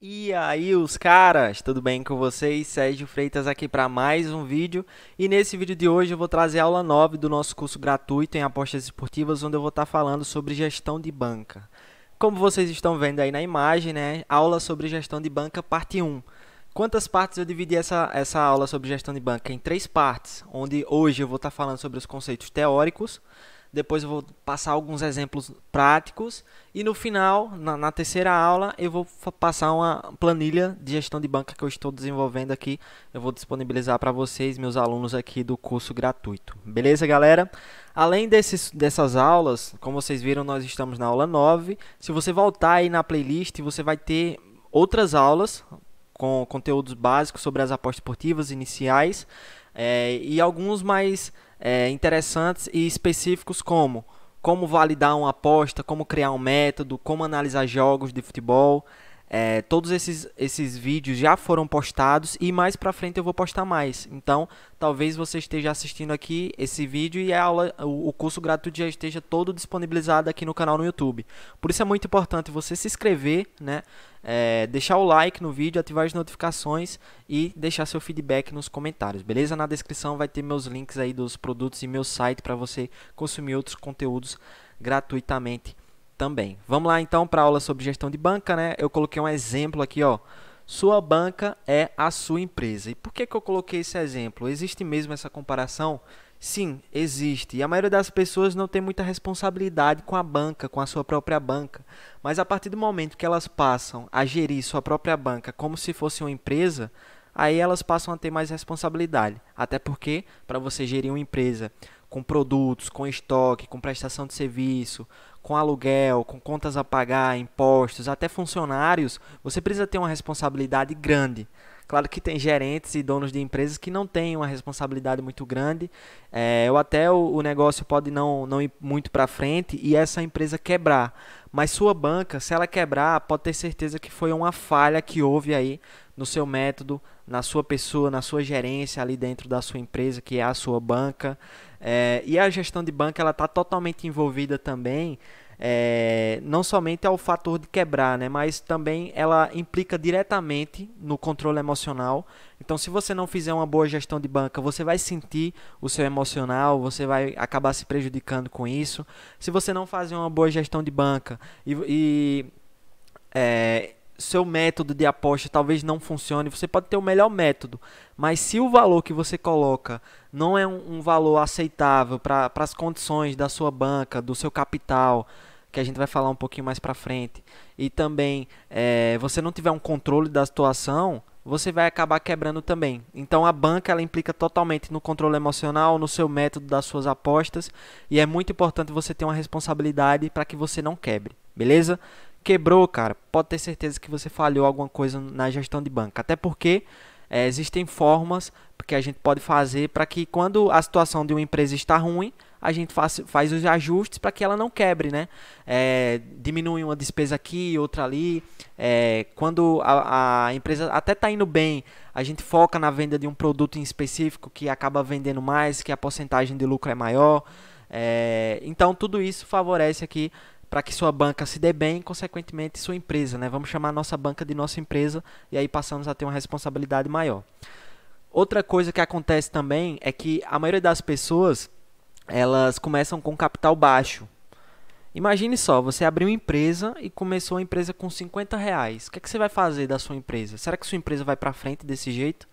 E aí, os caras, tudo bem com vocês? Sérgio Freitas aqui para mais um vídeo. E nesse vídeo de hoje eu vou trazer a aula 9 do nosso curso gratuito em apostas esportivas, onde eu vou estar tá falando sobre gestão de banca. Como vocês estão vendo aí na imagem, né? Aula sobre gestão de banca, parte 1. Quantas partes eu dividi essa, essa aula sobre gestão de banca? Em três partes, onde hoje eu vou estar tá falando sobre os conceitos teóricos depois eu vou passar alguns exemplos práticos e no final, na, na, terceira aula, eu vou passar uma planilha de gestão de banca que eu estou desenvolvendo aqui. Eu vou disponibilizar para vocês, meus alunos aqui do curso gratuito. Beleza, galera? Além desses, dessas aulas, como vocês viram, nós estamos na aula 9. Se você voltar aí na playlist, você vai ter outras aulas com conteúdos básicos sobre as apostas esportivas iniciais é, e alguns mais é, interessantes e específicos como como validar uma aposta, como criar um método, como analisar jogos de futebol, é, todos esses, esses vídeos já foram postados e mais pra frente eu vou postar mais. Então, talvez você esteja assistindo aqui esse vídeo e a aula, o, curso gratuito já esteja todo disponibilizado aqui no canal no YouTube. Por isso é muito importante você se inscrever, né? É, deixar o like no vídeo, ativar as notificações e deixar seu feedback nos comentários, beleza? Na descrição vai ter meus links aí dos produtos e meu site para você consumir outros conteúdos gratuitamente também. Vamos lá então para a aula sobre gestão de banca, né? Eu coloquei um exemplo aqui, ó. Sua banca é a sua empresa. E por que, que eu coloquei esse exemplo? Existe mesmo essa comparação? Sim, existe. E a maioria das pessoas não tem muita responsabilidade com a banca, com a sua própria banca. Mas a partir do momento que elas passam a gerir sua própria banca como se fosse uma empresa, aí elas passam a ter mais responsabilidade. Até porque, para você gerir uma empresa com produtos, com estoque, com prestação de serviço, com aluguel, com contas a pagar, impostos, até funcionários, você precisa ter uma responsabilidade grande. Claro que tem gerentes e donos de empresas que não têm uma responsabilidade muito grande, é, ou até o, o, negócio pode não, não ir muito para frente e essa empresa quebrar. Mas sua banca, se ela quebrar, pode ter certeza que foi uma falha que houve aí no seu método, na sua pessoa, na sua gerência ali dentro da sua empresa, que é a sua banca. É, e a gestão de banca ela está totalmente envolvida também, é, não somente ao fator de quebrar, né, mas também ela implica diretamente no controle emocional. Então, se você não fizer uma boa gestão de banca, você vai sentir o seu emocional, você vai acabar se prejudicando com isso. Se você não fazer uma boa gestão de banca e, e é, seu método de aposta talvez não funcione, você pode ter o melhor método, mas se o valor que você coloca não é um, um valor aceitável para as condições da sua banca, do seu capital, que a gente vai falar um pouquinho mais para frente, e também é, você não tiver um controle da situação, você vai acabar quebrando também. Então a banca ela implica totalmente no controle emocional, no seu método das suas apostas, e é muito importante você ter uma responsabilidade para que você não quebre, beleza? quebrou, cara, pode ter certeza que você falhou alguma coisa na gestão de banco. Até porque é, existem formas que a gente pode fazer para que quando a situação de uma empresa está ruim, a gente faz, faz os ajustes para que ela não quebre, né? É, diminui uma despesa aqui, outra ali. É, quando a, a, empresa até está indo bem, a gente foca na venda de um produto em específico que acaba vendendo mais, que a porcentagem de lucro é maior. É, então tudo isso favorece aqui para que sua banca se dê bem e, consequentemente, sua empresa. Né? Vamos chamar a nossa banca de nossa empresa e aí passamos a ter uma responsabilidade maior. Outra coisa que acontece também é que a maioria das pessoas elas começam com capital baixo. Imagine só, você abriu uma empresa e começou a empresa com 50 reais. O que, é que você vai fazer da sua empresa? Será que sua empresa vai para frente desse jeito?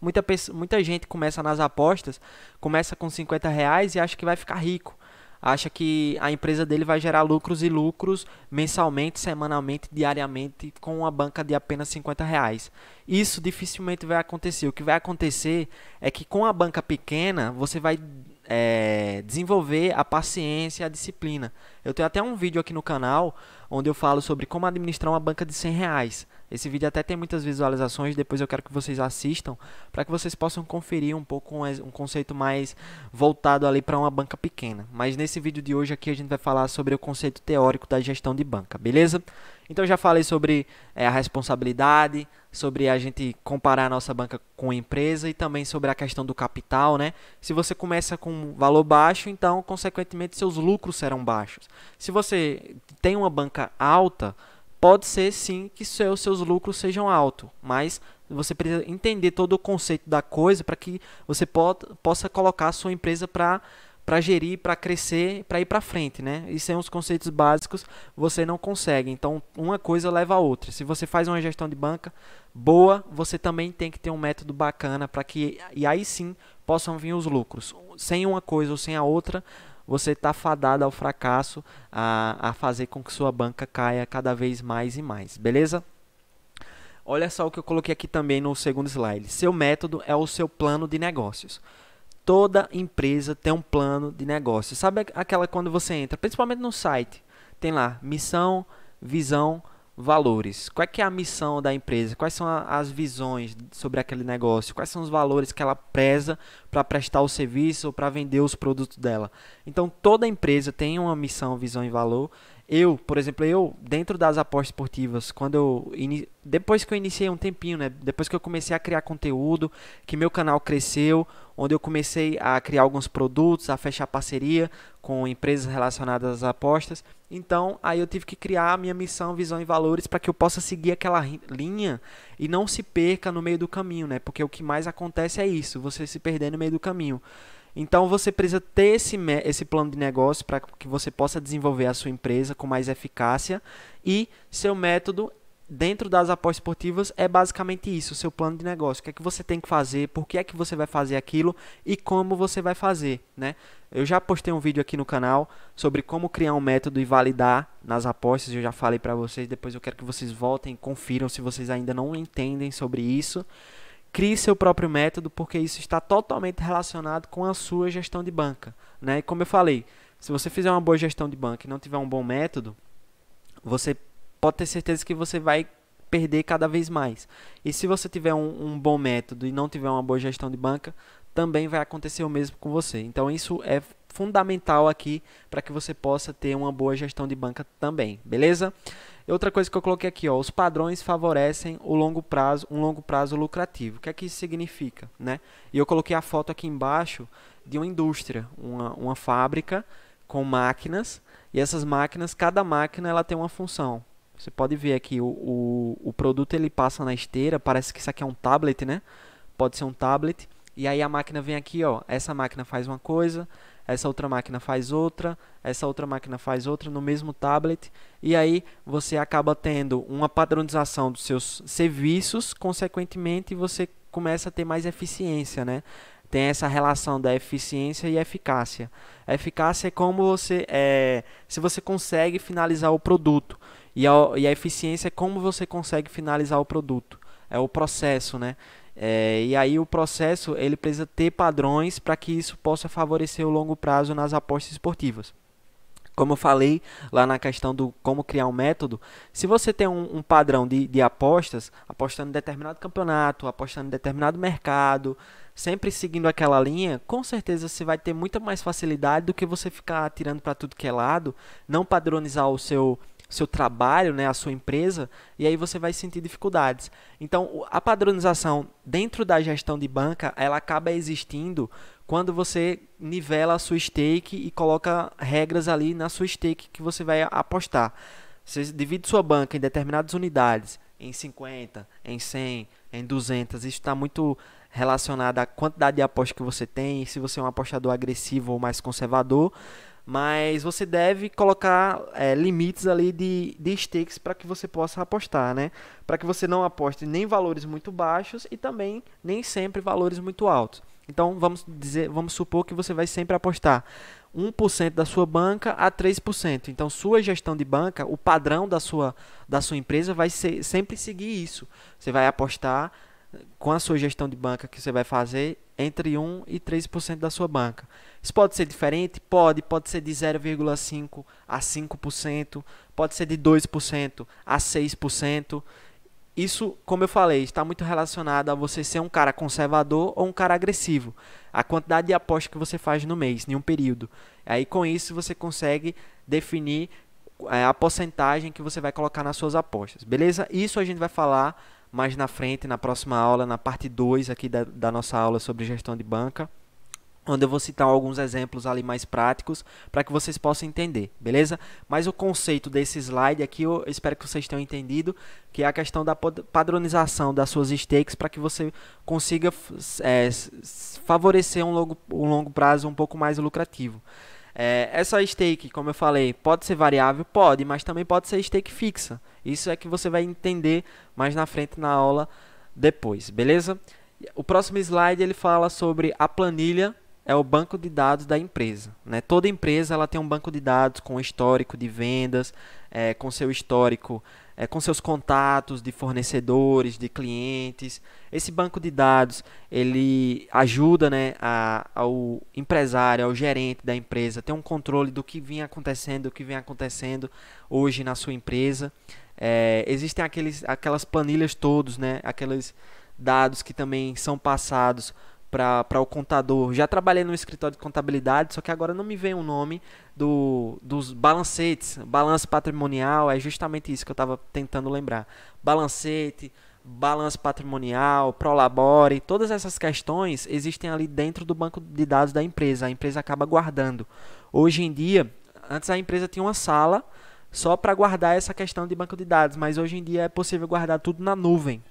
Muita, muita gente começa nas apostas, começa com 50 reais e acha que vai ficar rico acha que a empresa dele vai gerar lucros e lucros mensalmente, semanalmente, diariamente, com uma banca de apenas 50 reais. Isso dificilmente vai acontecer. O que vai acontecer é que com a banca pequena, você vai é, desenvolver a paciência e a disciplina. Eu tenho até um vídeo aqui no canal onde eu falo sobre como administrar uma banca de 100 reais. Esse vídeo até tem muitas visualizações, depois eu quero que vocês assistam para que vocês possam conferir um pouco um conceito mais voltado ali para uma banca pequena. Mas nesse vídeo de hoje aqui a gente vai falar sobre o conceito teórico da gestão de banca, beleza? Então já falei sobre é, a responsabilidade, sobre a gente comparar a nossa banca com a empresa e também sobre a questão do capital, né? Se você começa com um valor baixo, então consequentemente seus lucros serão baixos. Se você tem uma banca alta, Pode ser sim que seus, seus lucros sejam altos, mas você precisa entender todo o conceito da coisa para que você pot, possa colocar a sua empresa para para gerir, para crescer, para ir para frente, né? E sem os conceitos básicos você não consegue. Então, uma coisa leva a outra. Se você faz uma gestão de banca boa, você também tem que ter um método bacana para que e aí sim possam vir os lucros. Sem uma coisa ou sem a outra, você está fadado ao fracasso, a, a fazer com que sua banca caia cada vez mais e mais, beleza? Olha só o que eu coloquei aqui também no segundo slide. Seu método é o seu plano de negócios toda empresa tem um plano de negócios Sabe aquela quando você entra, principalmente no site, tem lá missão, visão, valores. Qual é que é a missão da empresa? Quais são a, as visões sobre aquele negócio? Quais são os valores que ela preza para prestar o serviço ou para vender os produtos dela? Então toda empresa tem uma missão, visão e valor. Eu, por exemplo, eu dentro das apostas esportivas, quando eu depois que eu iniciei um tempinho, né? Depois que eu comecei a criar conteúdo, que meu canal cresceu, onde eu comecei a criar alguns produtos, a fechar parceria com empresas relacionadas às apostas. Então, aí eu tive que criar a minha missão, visão e valores para que eu possa seguir aquela linha e não se perca no meio do caminho, né? Porque o que mais acontece é isso, você se perder no meio do caminho. Então você precisa ter esse, esse plano de negócio para que você possa desenvolver a sua empresa com mais eficácia e seu método dentro das apostas esportivas é basicamente isso, o seu plano de negócio. O que é que você tem que fazer, por que é que você vai fazer aquilo e como você vai fazer, né? Eu já postei um vídeo aqui no canal sobre como criar um método e validar nas apostas, eu já falei para vocês, depois eu quero que vocês voltem, confiram se vocês ainda não entendem sobre isso. Crie seu próprio método, porque isso está totalmente relacionado com a sua gestão de banca, né? E como eu falei, se você fizer uma boa gestão de banca e não tiver um bom método, você pode ter certeza que você vai perder cada vez mais. E se você tiver um, um bom método e não tiver uma boa gestão de banca, também vai acontecer o mesmo com você. Então isso é fundamental aqui para que você possa ter uma boa gestão de banca também, beleza? Outra coisa que eu coloquei aqui, ó, os padrões favorecem o longo prazo, um longo prazo lucrativo. O que é que isso significa, né? E eu coloquei a foto aqui embaixo de uma indústria, uma, uma fábrica com máquinas e essas máquinas, cada máquina ela tem uma função. Você pode ver aqui, o, o, o, produto ele passa na esteira, parece que isso aqui é um tablet, né? Pode ser um tablet. E aí a máquina vem aqui, ó, essa máquina faz uma coisa, essa outra máquina faz outra, essa outra máquina faz outra no mesmo tablet. E aí você acaba tendo uma padronização dos seus serviços, consequentemente você começa a ter mais eficiência, né? tem essa relação da eficiência e eficácia. eficácia é como você é, se você consegue finalizar o produto. E a, e a eficiência é como você consegue finalizar o produto. É o processo, né? É, e aí o processo ele precisa ter padrões para que isso possa favorecer o longo prazo nas apostas esportivas. Como eu falei lá na questão do como criar um método, se você tem um, um padrão de, de apostas, apostando em determinado campeonato, apostando em determinado mercado, sempre seguindo aquela linha, com certeza você vai ter muita mais facilidade do que você ficar tirando para tudo que é lado, não padronizar o seu seu trabalho, né, a sua empresa, e aí você vai sentir dificuldades. Então, a padronização dentro da gestão de banca, ela acaba existindo quando você nivela a sua stake e coloca regras ali na sua stake que você vai apostar. Você divide sua banca em determinadas unidades, em 50, em 100, em 200. Isso está muito relacionado à quantidade de apostas que você tem, se você é um apostador agressivo ou mais conservador. Mas você deve colocar é, limites ali de, de stakes para que você possa apostar, né? Para que você não aposte nem valores muito baixos e também nem sempre valores muito altos. Então vamos dizer, vamos supor que você vai sempre apostar 1% da sua banca a 3%. Então sua gestão de banca, o padrão da sua da sua empresa vai ser, sempre seguir isso. Você vai apostar com a sua gestão de banca que você vai fazer entre 1 e 3% da sua banca. Isso pode ser diferente? Pode, pode ser de 0,5 a 5%, pode ser de 2% a 6%. Isso, como eu falei, está muito relacionado a você ser um cara conservador ou um cara agressivo. A quantidade de apostas que você faz no mês, em um período. Aí com isso você consegue definir eh, a porcentagem que você vai colocar nas suas apostas, beleza? Isso a gente vai falar mais na frente, na próxima aula, na parte 2 aqui da, da nossa aula sobre gestão de banca onde eu vou citar alguns exemplos ali mais práticos para que vocês possam entender, beleza? Mas o conceito desse slide aqui, eu espero que vocês tenham entendido, que é a questão da padronização das suas stakes para que você consiga é, favorecer um longo, um longo prazo um pouco mais lucrativo. É, essa é stake, como eu falei, pode ser variável? Pode, mas também pode ser stake fixa. Isso é que você vai entender mais na frente na aula depois, beleza? O próximo slide ele fala sobre a planilha, é o banco de dados da empresa. Né? Toda empresa ela tem um banco de dados com histórico de vendas, é, com seu histórico é, com seus contatos de fornecedores, de clientes. Esse banco de dados ele ajuda né, a, ao empresário, ao gerente da empresa, ter um controle do que vem acontecendo, do que vem acontecendo hoje na sua empresa. É, existem aqueles, aquelas planilhas todos, né, aqueles dados que também são passados para o contador. Já trabalhei no escritório de contabilidade, só que agora não me vem o nome do, dos balancetes. Balanço patrimonial é justamente isso que eu estava tentando lembrar. Balancete, balanço patrimonial, prolabore, todas essas questões existem ali dentro do banco de dados da empresa. A empresa acaba guardando. Hoje em dia, antes a empresa tinha uma sala só para guardar essa questão de banco de dados, mas hoje em dia é possível guardar tudo na nuvem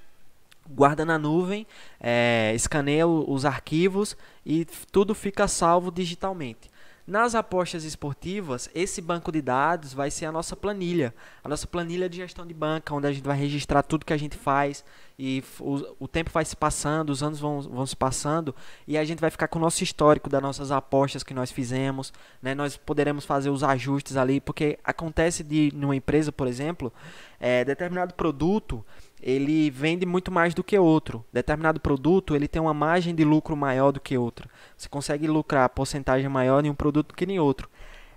guarda na nuvem, é, escaneia os arquivos e tudo fica salvo digitalmente. Nas apostas esportivas, esse banco de dados vai ser a nossa planilha, a nossa planilha de gestão de banca, onde a gente vai registrar tudo que a gente faz e o, o tempo vai se passando, os anos vão, vão se passando e a gente vai ficar com o nosso histórico das nossas apostas que nós fizemos, né? Nós poderemos fazer os ajustes ali, porque acontece de numa empresa, por exemplo, é, determinado produto ele vende muito mais do que outro. Determinado produto, ele tem uma margem de lucro maior do que outro. Você consegue lucrar porcentagem maior em um produto que em outro.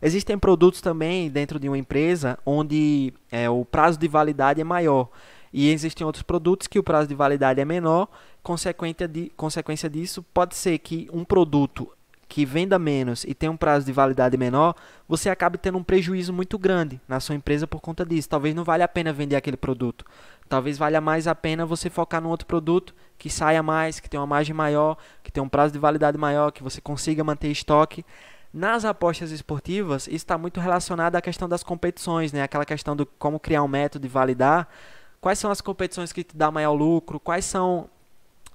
Existem produtos também dentro de uma empresa onde é, o prazo de validade é maior. E existem outros produtos que o prazo de validade é menor. Consequência, de, consequência disso, pode ser que um produto que venda menos e tem um prazo de validade menor, você acabe tendo um prejuízo muito grande na sua empresa por conta disso. Talvez não valha a pena vender aquele produto talvez valha mais a pena você focar num outro produto que saia mais, que tenha uma margem maior, que tenha um prazo de validade maior, que você consiga manter estoque. Nas apostas esportivas, isso está muito relacionado à questão das competições, né? Aquela questão do como criar um método e validar. Quais são as competições que te dão maior lucro? Quais são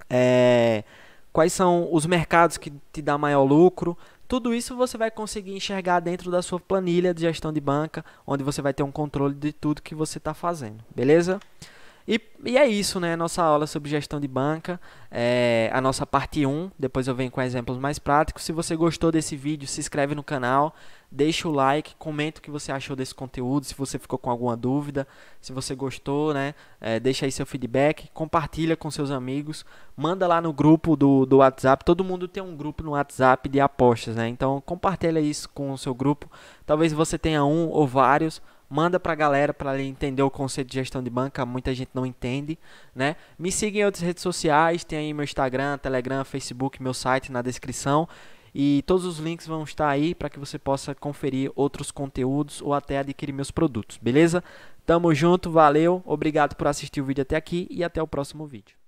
é, quais são os mercados que te dão maior lucro? Tudo isso você vai conseguir enxergar dentro da sua planilha de gestão de banca, onde você vai ter um controle de tudo que você está fazendo, beleza? E, e é isso, né? Nossa aula sobre gestão de banca, é a nossa parte 1. Depois eu venho com exemplos mais práticos. Se você gostou desse vídeo, se inscreve no canal, deixa o like, comenta o que você achou desse conteúdo, se você ficou com alguma dúvida, se você gostou, né? É, deixa aí seu feedback, compartilha com seus amigos, manda lá no grupo do, do WhatsApp. Todo mundo tem um grupo no WhatsApp de apostas, né? Então compartilha isso com o seu grupo. Talvez você tenha um ou vários manda pra galera para entender o conceito de gestão de banca, muita gente não entende, né? Me siga em outras redes sociais, tem aí meu Instagram, Telegram, Facebook, meu site na descrição. E todos os links vão estar aí para que você possa conferir outros conteúdos ou até adquirir meus produtos, beleza? Tamo junto, valeu, obrigado por assistir o vídeo até aqui e até o próximo vídeo.